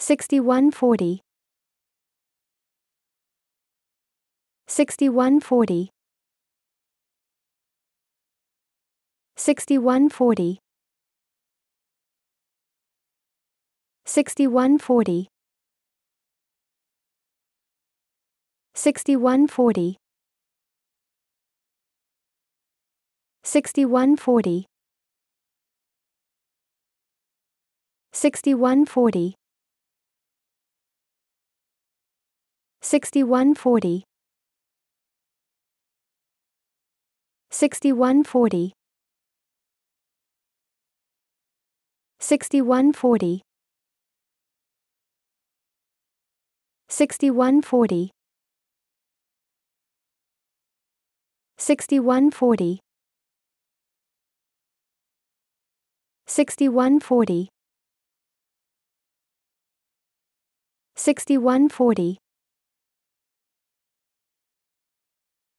6140 6140 6140 6140 6140 6140 6140 6140 6140 6140 6140 6140 6140 6140